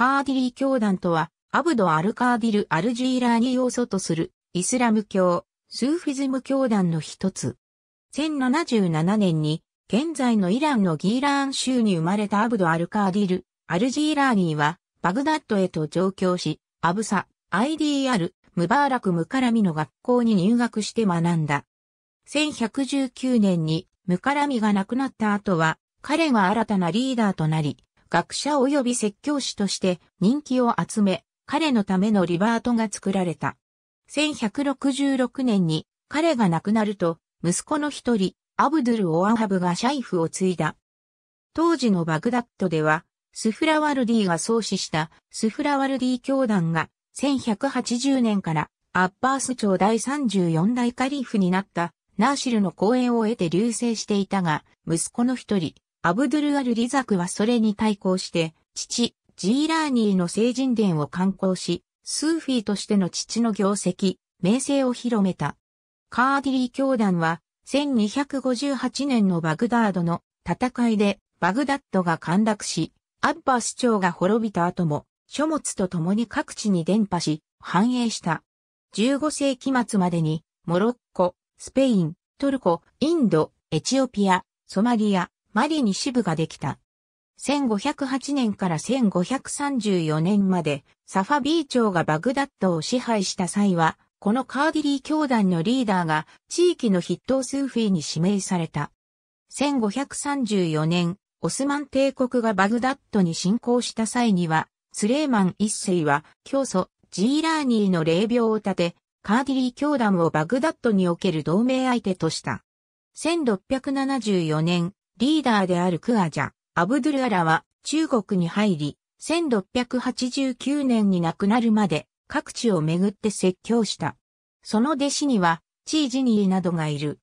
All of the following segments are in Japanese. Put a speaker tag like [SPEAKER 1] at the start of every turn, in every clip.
[SPEAKER 1] カーディリー教団とは、アブド・アル・カーディル・アルジーラーニ要素とする、イスラム教、スーフィズム教団の一つ。1077年に、現在のイランのギーラーン州に生まれたアブド・アル・カーディル、アルジーラーニーは、バグダッドへと上京し、アブサ、IDR、ムバーラク・ムカラミの学校に入学して学んだ。1119年に、ムカラミが亡くなった後は、彼が新たなリーダーとなり、学者及び説教師として人気を集め、彼のためのリバートが作られた。1166年に彼が亡くなると、息子の一人、アブドゥル・オアハブがシャイフを継いだ。当時のバグダッドでは、スフラワルディが創始したスフラワルディ教団が1180年からアッバース朝第34代カリーフになったナーシルの講演を得て流星していたが、息子の一人、アブドゥルアル・リザクはそれに対抗して、父、ジーラーニーの聖人伝を刊行し、スーフィーとしての父の業績、名声を広めた。カーディリー教団は、1258年のバグダードの戦いで、バグダッドが陥落し、アッバス朝が滅びた後も、書物と共に各地に伝播し、繁栄した。15世紀末までに、モロッコ、スペイン、トルコ、インド、エチオピア、ソマリア、マリに支部ができた。1508年から1534年まで、サファビー朝がバグダッドを支配した際は、このカーディリー教団のリーダーが地域の筆頭スーフィーに指名された。1534年、オスマン帝国がバグダッドに侵攻した際には、スレーマン一世は教祖ジーラーニーの霊廟を建て、カーディリー教団をバグダッドにおける同盟相手とした。1674年、リーダーであるクアジャ、アブドゥルアラは中国に入り、1689年に亡くなるまで各地を巡って説教した。その弟子には、チージニーなどがいる。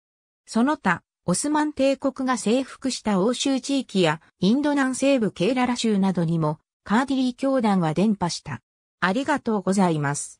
[SPEAKER 1] その他、オスマン帝国が征服した欧州地域やインド南西部ケイララ州などにもカーディリー教団は伝播した。ありがとうございます。